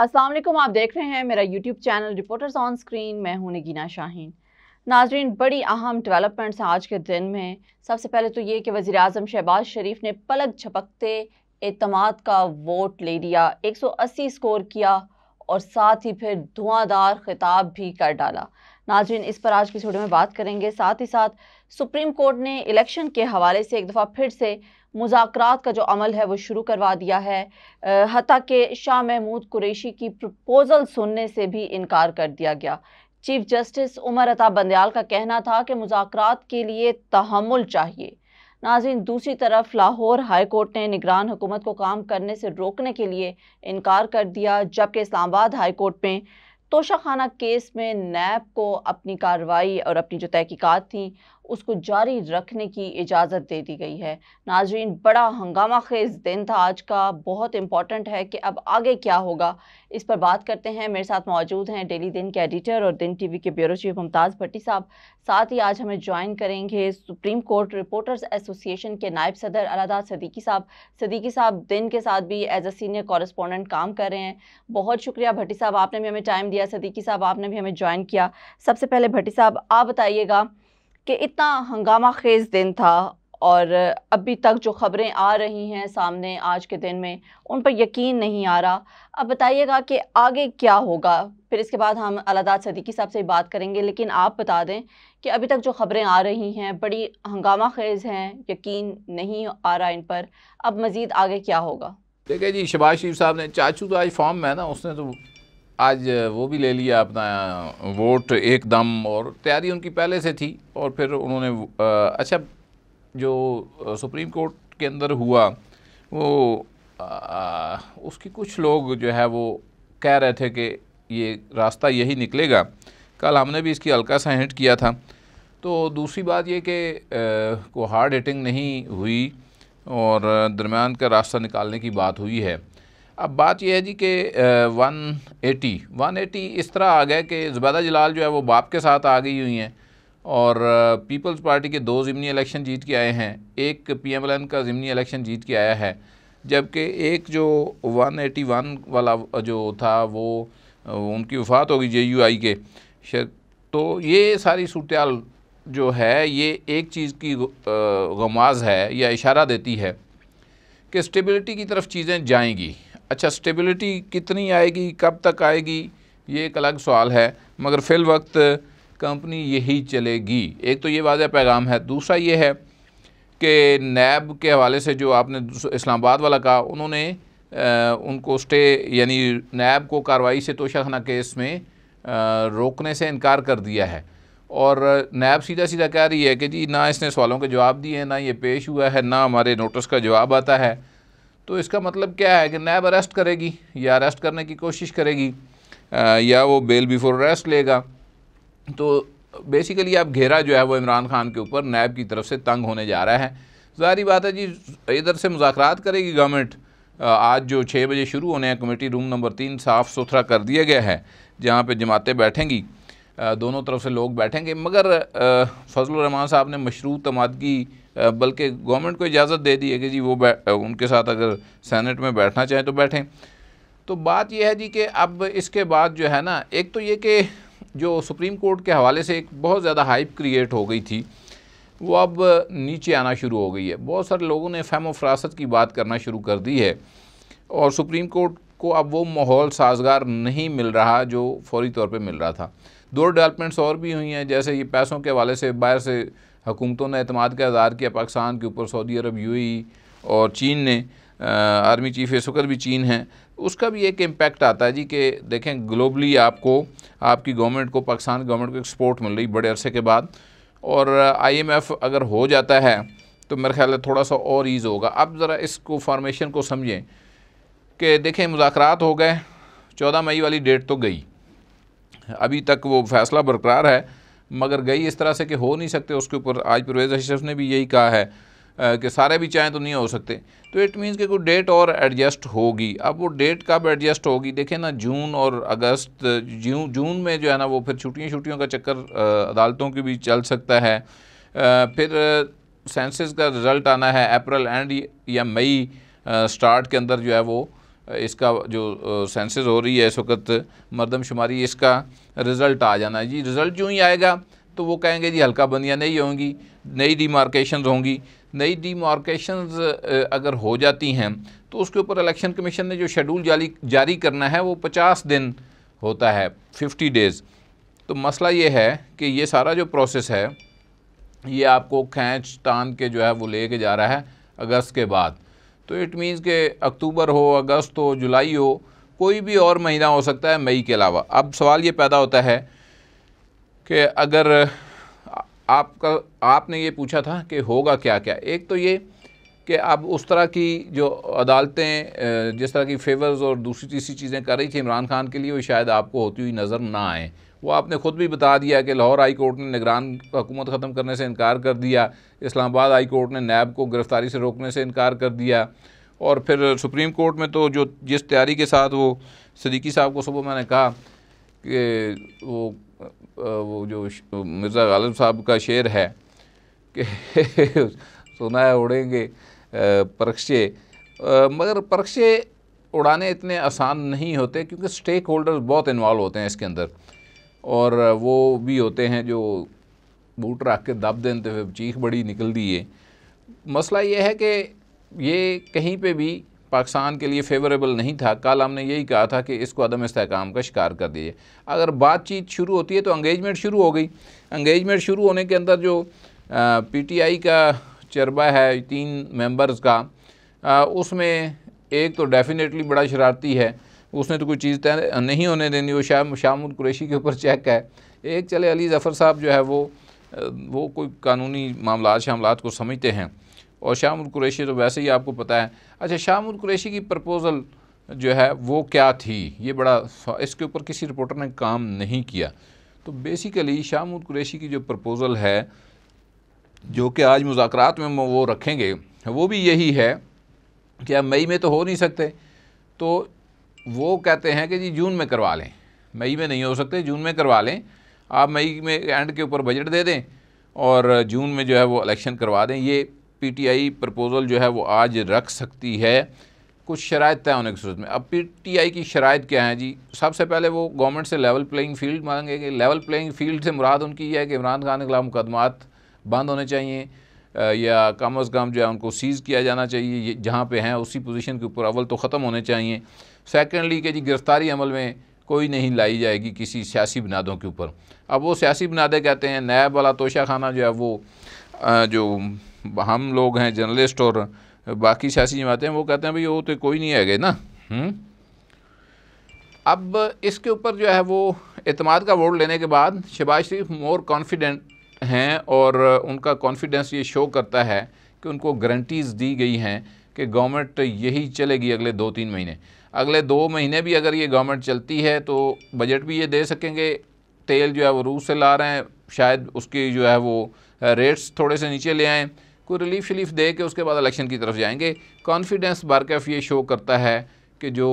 असलम आप देख रहे हैं मेरा YouTube channel reporters on screen मैं हूं नगीना शाहीन नाजरीन बड़ी अहम डेवलपमेंट्स आज के दिन में सबसे पहले तो ये कि वज़ी अजम शहबाज शरीफ ने पलक झपकते अतमाद का वोट ले लिया 180 स्कोर किया और साथ ही फिर धुआंधार खिताब भी कर डाला नाजरीन इस पर आज की छोटे में बात करेंगे साथ ही साथ सुप्रीम कोर्ट ने इलेक्शन के हवाले से एक दफ़ा फिर से मुजाकर का जो अमल है वो शुरू करवा दिया है हती कि शाह महमूद कुरेशी की प्रपोज़ल सुनने से भी इनकार कर दिया गया चीफ जस्टिस उमर अता बंदयाल का कहना था कि मुजाकर के लिए तहमुल चाहिए नाजिन दूसरी तरफ लाहौर हाई कोर्ट ने निगरान हुकूमत को काम करने से रोकने के लिए इनकार कर दिया जबकि इस्लामाबाद हाई कोर्ट में तोशाखाना केस में नैब को अपनी कार्रवाई और अपनी जो तहकीकात थी उसको जारी रखने की इजाज़त दे दी गई है नाजरीन बड़ा हंगामा खेज दिन था आज का बहुत इम्पॉर्टेंट है कि अब आगे क्या होगा इस पर बात करते हैं मेरे साथ मौजूद हैं डेली दिन के एडिटर और दिन टीवी के ब्यूरो चीफ मुमताज़ भट्टी साहब साथ ही आज हमें ज्वाइन करेंगे सुप्रीम कोर्ट रिपोर्टर्स एसोसिएशन के नायब सदर अलादा सदीकी साहब सदीकी साहब दिन के साथ भी एज अ सीनियर कॉरस्पॉन्डेंट काम कर रहे हैं बहुत शुक्रिया भट्टी साहब आपने भी हमें टाइम दिया सदीकी साहब आपने भी हमें ज्वाइन किया सबसे पहले भट्टी साहब आप बताइएगा कि इतना हंगामा खेज दिन था और अभी तक जो ख़बरें आ रही हैं सामने आज के दिन में उन पर यकीन नहीं आ रहा अब बताइएगा कि आगे क्या होगा फिर इसके बाद हम अलादाद सदीकी साहब से बात करेंगे लेकिन आप बता दें कि अभी तक जो ख़बरें आ रही हैं बड़ी हंगामा खेज़ हैं यकीन नहीं आ रहा इन पर अब मज़ीद आगे क्या होगा देखिए जी शबाज शरीफ साहब ने चाचू तो आज फॉर्म में है ना उसने तो आज वो भी ले लिया अपना वोट एकदम और तैयारी उनकी पहले से थी और फिर उन्होंने अच्छा जो सुप्रीम कोर्ट के अंदर हुआ वो आ, उसकी कुछ लोग जो है वो कह रहे थे कि ये रास्ता यही निकलेगा कल हमने भी इसकी हल्का सा हिट किया था तो दूसरी बात ये कि को हार्ड हिटिंग नहीं हुई और दरमियान का रास्ता निकालने की बात हुई है अब बात यह है जी कि वन एटी वन एटी इस तरह आ गया कि जुबैदा जलाल जो है वो बाप के साथ आ गई हुई हैं और पीपल्स पार्टी के दो ज़मनी इलेक्शन जीत के आए हैं एक पी एम एल एन का ज़मनी इलेक्शन जीत के आया है जबकि एक जो वन एटी वन वाला जो था वो उनकी वफात होगी जे यू आई के तो ये सारी सूरत जो है ये एक चीज़ की गमाज है या इशारा देती है कि स्टेबिलिटी की तरफ चीज़ें जाएंगी अच्छा स्टेबिलिटी कितनी आएगी कब तक आएगी ये एक अलग सवाल है मगर फिल वक्त कंपनी यही चलेगी एक तो ये वाजह पैगाम है दूसरा ये है कि नैब के हवाले से जो आपने इस्लामाबाद वाला कहा उन्होंने आ, उनको स्टे यानी नैब को कार्रवाई से तोशाखाना केस में आ, रोकने से इनकार कर दिया है और नैब सीधा सीधा कह रही है कि जी ना इसने सवालों के जवाब दिए हैं ना ये पेश हुआ है ना हमारे नोटिस का जवाब आता है तो इसका मतलब क्या है कि नैब अरेस्ट करेगी या अरेस्ट करने की कोशिश करेगी या वो बेल बिफोर अरेस्ट लेगा तो बेसिकली आप घेरा जो है वो इमरान खान के ऊपर नैब की तरफ से तंग होने जा रहा है जारी बात है जी इधर से मुजात करेगी गवर्नमेंट आज जो छः बजे शुरू होने हैं कमेटी रूम नंबर तीन साफ़ सुथरा कर दिया गया है जहाँ पर जमातें बैठेंगी दोनों तरफ से लोग बैठेंगे मगर फजल रहमान साहब ने मशरूत तमादगी बल्कि गवर्नमेंट को इजाज़त दे दी है कि जी वो उनके साथ अगर सेनेट में बैठना चाहें तो बैठें तो बात यह है जी कि अब इसके बाद जो है ना एक तो ये कि जो सुप्रीम कोर्ट के हवाले से एक बहुत ज़्यादा हाइप क्रिएट हो गई थी वो अब नीचे आना शुरू हो गई है बहुत सारे लोगों ने फहम फरासत की बात करना शुरू कर दी है और सुप्रीम कोर्ट को अब वो माहौल साजगार नहीं मिल रहा जो फौरी तौर पे मिल रहा था दो डेवलपमेंट्स और भी हुई हैं जैसे ये पैसों के हवाले से बाहर से हुकूमतों ने अतमाद का इजहार किया पाकिस्तान के ऊपर सऊदी अरब यू और चीन ने आर्मी चीफ इस वक्त भी चीन हैं उसका भी एक इम्पेक्ट आता है जी कि देखें ग्लोबली आपको आपकी गवर्नमेंट को पाकिस्तान गवर्नमेंट को एक सपोर्ट मिल रही बड़े अरसे के बाद और आईएमएफ अगर हो जाता है तो मेरा ख्याल है थोड़ा सा और ईज़ होगा अब ज़रा इसको फॉर्मेशन को समझें कि देखें मुजाकर हो गए चौदह मई वाली डेट तो गई अभी तक वो फैसला बरकरार है मगर गई इस तरह से कि हो नहीं सकते उसके ऊपर आज परवेज़ अशरफ ने भी यही कहा है कि सारे भी चाहें तो नहीं हो सकते तो इट मीन्स कि कोई डेट और एडजस्ट होगी अब वो डेट कब एडजस्ट होगी देखें ना जून और अगस्त जून जून में जो है ना वो फिर छुट्टियों छुट्टियों का चक्कर अदालतों की भी चल सकता है फिर सेंसेस का रिज़ल्ट आना है अप्रैल एंड या मई स्टार्ट के अंदर जो है वो इसका जो सेंसेस हो रही है इस वक्त मरदमशुमारी इसका रिज़ल्ट आ जाना है जी रिज़ल्ट जो ही आएगा तो वो कहेंगे जी हल्का बंदियाँ नहीं होंगी नई डीमार्केशन होंगी नई डीमार्केशन अगर हो जाती हैं तो उसके ऊपर इलेक्शन कमीशन ने जो शेड्यूल जारी जारी करना है वो पचास दिन होता है फिफ्टी डेज़ तो मसला ये है कि ये सारा जो प्रोसेस है ये आपको खींच तान के जो है वो लेके जा रहा है अगस्त के बाद तो इट मीन्स के अक्टूबर हो अगस्त हो जुलाई हो कोई भी और महीना हो सकता है मई के अलावा अब सवाल ये पैदा होता है कि अगर आपका आपने ये पूछा था कि होगा क्या क्या एक तो ये कि अब उस तरह की जो अदालतें जिस तरह की फेवर्स और दूसरी तीसरी चीज़ें कर रही थी इमरान खान के लिए वो शायद आपको होती हुई नज़र ना आए वो आपने ख़ुद भी बता दिया कि लाहौर हाई कोर्ट ने निगरान हुकूमत ख़त्म करने से इनकार कर दिया इस्लामाबाद हाई कोर्ट ने नैब को गिरफ़्तारी से रोकने से इनकार कर दिया और फिर सुप्रीम कोर्ट में तो जो जिस तैयारी के साथ वो सदीकी साहब को सुबह मैंने कहा कि वो वो जो मिर्ज़ा गालिब साहब का शेर है कि सुना है उड़ेंगे परक्षे मगर परक्षे उड़ाने इतने आसान नहीं होते क्योंकि स्टेक होल्डर बहुत इन्वॉल्व होते हैं इसके अंदर और वो भी होते हैं जो बूट रख के दब देते तो हुए चीख बड़ी निकलती है मसला ये है कि ये कहीं पे भी पाकिस्तान के लिए फेवरेबल नहीं था कल हमने यही कहा था कि इसको अदम इसकाम का शिकार कर दिए अगर बातचीत शुरू होती है तो अंगेजमेंट शुरू हो गई अंगेजमेंट शुरू होने के अंदर जो पीटीआई का चरबा है तीन मेंबर्स का उसमें एक तो डेफिनेटली बड़ा शरारती है उसने तो कोई चीज़ तय नहीं होने देनी वो शाम शामुद कुरैशी के ऊपर चेक है एक चले अली ज़फ़र साहब जो है वो वो कोई कानूनी मामला शामला को समझते हैं और शामुल कुरैशी तो वैसे ही आपको पता है अच्छा शामुल कुरैशी की प्रपोज़ल जो है वो क्या थी ये बड़ा इसके ऊपर किसी रिपोर्टर ने काम नहीं किया तो बेसिकली शामुल कुरैशी की जो प्रपोज़ल है जो कि आज मुजात में वो रखेंगे वो भी यही है कि अब मई में तो हो नहीं सकते तो वो कहते हैं कि जी जून में करवा लें मई में नहीं हो सकते जून में करवा लें आप मई में एंड के ऊपर बजट दे दें और जून में जो है वो इलेक्शन करवा दें ये पीटीआई प्रपोज़ल जो है वो आज रख सकती है कुछ शराय तय होने की सूरत में अब पीटीआई की शराय क्या है जी सबसे पहले वो गवर्नमेंट से लेवल प्लेइंग फील्ड मांगे कि लेवल प्लेइंग फील्ड से मुराद उनकी यह है कि इमरान खान के खिलाफ मुकदमात बंद होने चाहिए या कम अज़ कम जो है उनको सीज़ किया जाना चाहिए जहाँ पर हैं उसी पोजीशन के ऊपर अव्वल तो ख़त्म होने चाहिए सेकेंडली कि जी गिरफ्तारी अमल में कोई नहीं लाई जाएगी किसी सियासी बुनियादों के ऊपर अब वो सियासी बुनियादें कहते हैं नायब वाला तोशा खाना जो है वो जो हम लोग हैं जर्नलिस्ट और बाकी सियासी जमातें वो कहते हैं भाई वो तो कोई नहीं है गए ना अब इसके ऊपर जो है वो अतमाद का वोट लेने के बाद शहबाज शरीफ मोर कॉन्फिडेंट हैं और उनका कॉन्फिडेंस ये शो करता है कि उनको गारंटीज़ दी गई हैं कि गवर्नमेंट यही चलेगी अगले दो तीन महीने अगले दो महीने भी अगर ये गवर्नमेंट चलती है तो बजट भी ये दे सकेंगे तेल जो है वो रूस से ला रहे हैं शायद उसकी जो है वो रेट्स थोड़े से नीचे ले आएँ कोई रिलीफ शलीफ दे के उसके बाद इलेक्शन की तरफ जाएंगे कॉन्फिडेंस बारकैफ ये शो करता है कि जो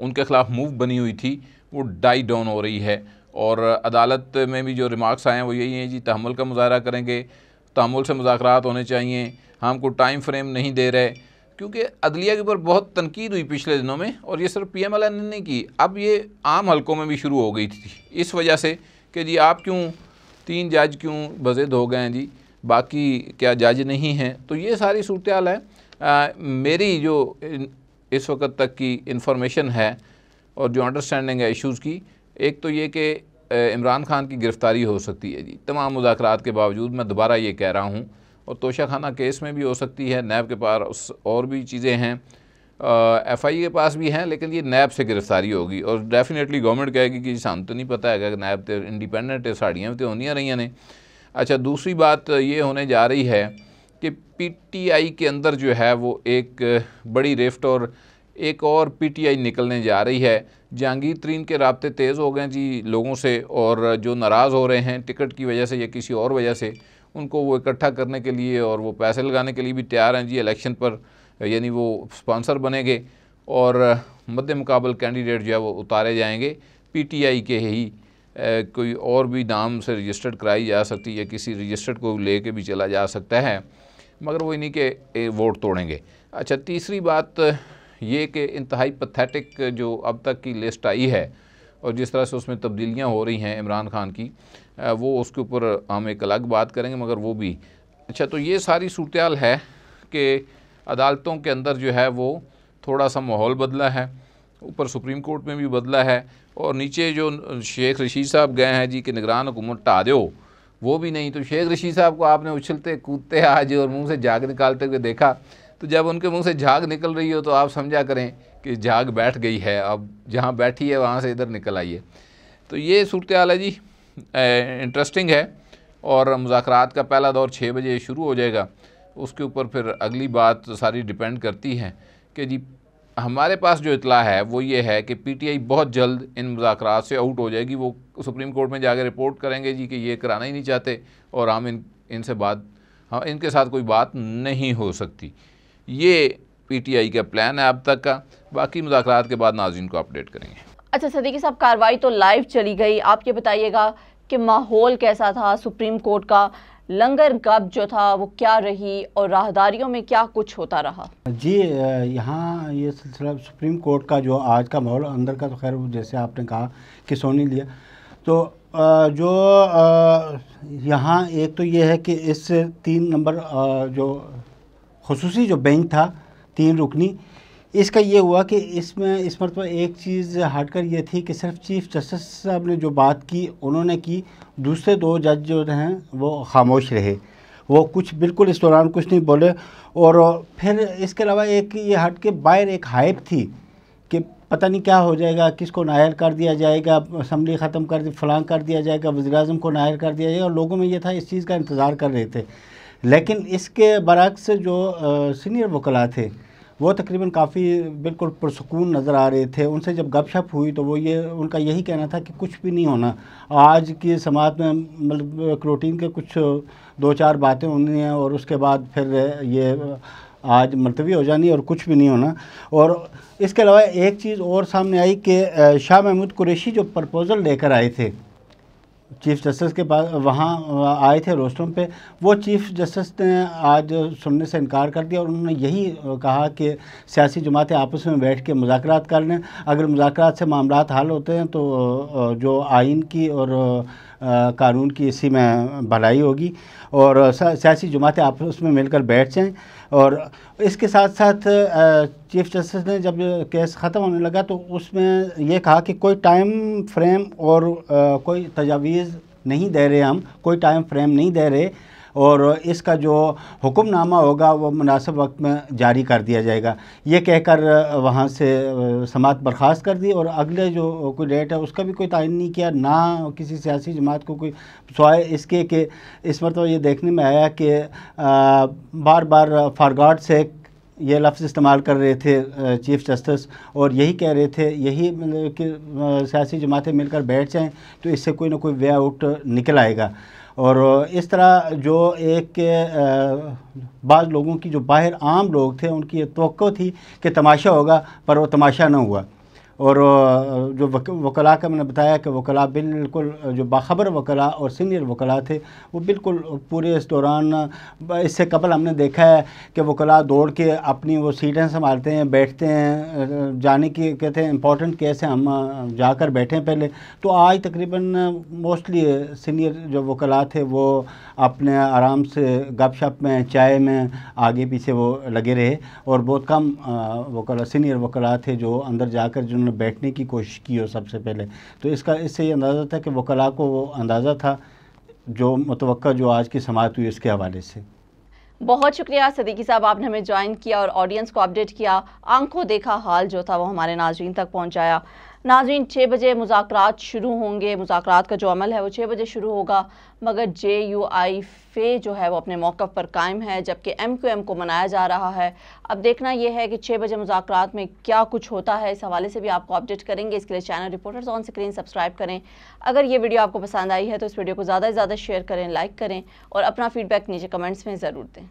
उनके ख़िलाफ़ मूव बनी हुई थी वो डाई डाउन हो रही है और अदालत में भी जो रिमार्क्स आए हैं वो यही हैं जी तहमुल का मुजाहरा करेंगे तहमुल से मुजाकर होने चाहिए हमको टाइम फ्रेम नहीं दे रहे क्योंकि अदलिया के ऊपर बहुत तनकीद हुई पिछले दिनों में और ये सिर्फ पी एम एल एन ने नहीं की अब ये आम हलकों में भी शुरू हो गई थी इस वजह से कि जी आप क्यों तीन जज क्यों बजद हो गए हैं जी बाकी क्या जज नहीं हैं तो ये सारी सूरत हाल है आ, मेरी जो इस वक्त तक की इंफॉर्मेशन है और जो अंडरस्टैंडिंग है इशूज़ की एक तो ये कि इमरान खान की गिरफ़्तारी हो सकती है जी तमाम मुजाकर के बावजूद मैं दोबारा ये कह रहा हूँ और तोशाखाना केस में भी हो सकती है नैब के पास और भी चीज़ें हैं एफ आई के पास भी हैं लेकिन ये नैब से गिरफ्तारी होगी और डेफिनेटली गवर्नमेंट कहेगी कि सामने तो नहीं पता है कि नैब तो इंडिपेंडेंट है साड़ियाँ तो होनी रही ने अच्छा दूसरी बात ये होने जा रही है कि पीटीआई के अंदर जो है वो एक बड़ी रिफ्ट और एक और पीटीआई निकलने जा रही है जहांगीर तरीन के रबते तेज़ हो गए जी लोगों से और जो नाराज़ हो रहे हैं टिकट की वजह से या किसी और वजह से उनको वो इकट्ठा करने के लिए और वो पैसे लगाने के लिए भी तैयार हैं जी इलेक्शन पर यानी वो स्पॉन्सर बनेंगे और मध्य मुकाबल कैंडिडेट जो है वो उतारे जाएंगे पीटीआई के ही कोई और भी नाम से रजिस्टर्ड कराई जा सकती है किसी रजिस्टर्ड को ले कर भी चला जा सकता है मगर वो इन्हीं के वोट तोड़ेंगे अच्छा तीसरी बात ये कि इंतहाई पथेटिक जो अब तक की लिस्ट आई है और जिस तरह से उसमें तब्दीलियाँ हो रही हैं इमरान खान की वो उसके ऊपर हम एक अलग बात करेंगे मगर वो भी अच्छा तो ये सारी सूरत है कि अदालतों के अंदर जो है वो थोड़ा सा माहौल बदला है ऊपर सुप्रीम कोर्ट में भी बदला है और नीचे जो शेख रशीद साहब गए हैं जी कि निगरान हुकूमत टा दो वो भी नहीं तो शेख रशीद साहब को आपने उछलते कूदते आज और मुंह से जाग निकालते हुए देखा तो जब उनके मुंह से झाग निकल रही हो तो आप समझा करें कि झाग बैठ गई है अब जहाँ बैठी है वहाँ से इधर निकल आइए तो ये सूरत आल है जी इंटरेस्टिंग है और मुजात का पहला दौर छः बजे शुरू हो जाएगा उसके ऊपर फिर अगली बात तो सारी डिपेंड करती है कि जी हमारे पास जो इतला है वो ये है कि पीटीआई बहुत जल्द इन मुजाकर से आउट हो जाएगी वो सुप्रीम कोर्ट में जाकर रिपोर्ट करेंगे जी कि ये कराना ही नहीं चाहते और हम इन इनसे बात हम हाँ, इनके साथ कोई बात नहीं हो सकती ये पी टी आई का प्लान है अब तक का बाकी मुजाकर के बाद नाजीन को अपडेट करेंगे अच्छा सदीकी साहब कार्रवाई तो लाइव चली गई आप ये बताइएगा कि माहौल कैसा था सुप्रीम कोर्ट का लंगर गप जो था वो क्या रही और राहदारियों में क्या कुछ होता रहा जी यहाँ ये सिलसिला सुप्रीम कोर्ट का जो आज का माहौल अंदर का तो खैर जैसे आपने कहा कि सोनी लिया तो जो यहाँ एक तो ये है कि इस तीन नंबर जो खसूसी जो बैंक था तीन रुकनी इसका ये हुआ कि इसमें इस मरतबा एक चीज़ हटकर ये थी कि सिर्फ चीफ जस्टिस साहब ने जो बात की उन्होंने की दूसरे दो जज जो हैं वो खामोश रहे वो कुछ बिल्कुल इस दौरान कुछ नहीं बोले और फिर इसके अलावा एक ये हट के बाहर एक हाइप थी कि पता नहीं क्या हो जाएगा किसको नायल कर दिया जाएगा असम्बली ख़त्म कर दी फलां कर दिया जाएगा वजी को नायल कर दिया जाएगा और लोगों में ये था इस चीज़ का इंतज़ार कर रहे थे लेकिन इसके बरक्स जो सीनियर वकला थे वो तकरीबन काफ़ी बिल्कुल पुरसकून नज़र आ रहे थे उनसे जब गपशप हुई तो वो ये उनका यही कहना था कि कुछ भी नहीं होना आज की समाज में मतलब क्रोटीन के कुछ दो चार बातें होनी हैं और उसके बाद फिर ये आज मलतवी हो जानी और कुछ भी नहीं होना और इसके अलावा एक चीज़ और सामने आई कि शाह महमूद कुरेशी जो प्रपोज़ल लेकर आए थे चीफ जस्टिस के पास वहाँ आए थे रोस्टम पे वो चीफ जस्टिस ने आज सुनने से इनकार कर दिया और उन्होंने यही कहा कि सियासी जमातें आपस में बैठ के मुजाकर कर लें अगर मुजाकर से मामला हल होते हैं तो जो आइन की और कानून की इसी में भलाई होगी और सियासी जमातें आप उसमें मिलकर बैठ जाएँ और इसके साथ साथ चीफ जस्टिस ने जब केस ख़त्म होने लगा तो उसमें यह कहा कि कोई टाइम फ्रेम और कोई तजावीज़ नहीं दे रहे हम कोई टाइम फ्रेम नहीं दे रहे और इसका जो हुक्मनामा होगा वो मुनासिब वक्त में जारी कर दिया जाएगा ये कहकर वहाँ से समात बर्खास्त कर दी और अगले जो कोई डेट है उसका भी कोई तयन नहीं किया ना किसी सियासी जमात को कोई सवाए इसके कि इस मरतब ये देखने में आया कि बार बार फारगाट से ये लफ्ज़ इस्तेमाल कर रहे थे चीफ जस्टिस और यही कह रहे थे यही मतलब कि सियासी जमातें मिलकर बैठ जाएं तो इससे कोई ना कोई वे आउट निकल आएगा और इस तरह जो एक बाज़ लोगों की जो बाहर आम लोग थे उनकी ये तो थी कि तमाशा होगा पर वो तमाशा ना हुआ और जो वकला का मैंने बताया कि वकला बिल्कुल जो बाखबर वकला और सीनियर वकला थे वो बिल्कुल पूरे इस दौरान इससे कबल हमने देखा है कि वकला दौड़ के अपनी वो सीटें संभालते हैं बैठते हैं जाने की कहते हैं इंपॉर्टेंट केस हम जाकर बैठे पहले तो आज तकरीबन मोस्टली सीनियर जो वकला थे वो अपने आराम से गपशप में चाय में आगे पीछे वो लगे रहे और बहुत कम वकला सीनियर वकला थे जो अंदर जाकर जिन्होंने उन्होंने बैठने की कोशिश की हो सबसे पहले तो इसका इससे ये अंदाज़ा था कि वकला को वो अंदाज़ा था जो मुतव जो आज की समात हुई इसके हवाले से बहुत शुक्रिया सदीकी साहब आपने हमें ज्वाइन किया और ऑडियंस को अपडेट किया आंखों देखा हाल जो था वो हमारे नाजरन तक पहुँचाया नाजरीन छः बजे मुजाकर शुरू होंगे मुजाकर का जो अमल है वो छः बजे शुरू होगा मगर जे यू आई फे जो है वो अपने मौक़ पर कायम है जबकि एम क्यू एम को मनाया जा रहा है अब देखना यह है कि छः बजे मुजाकर में क्या कुछ होता है इस हवाले से भी आपको अपडेट करेंगे इसके लिए channel reporters on screen subscribe करें अगर ये वीडियो आपको पसंद आई है तो इस वीडियो को ज़्यादा से ज़्यादा शेयर करें लाइक करें और अपना फीडबैक नीचे कमेंट्स में ज़रूर दें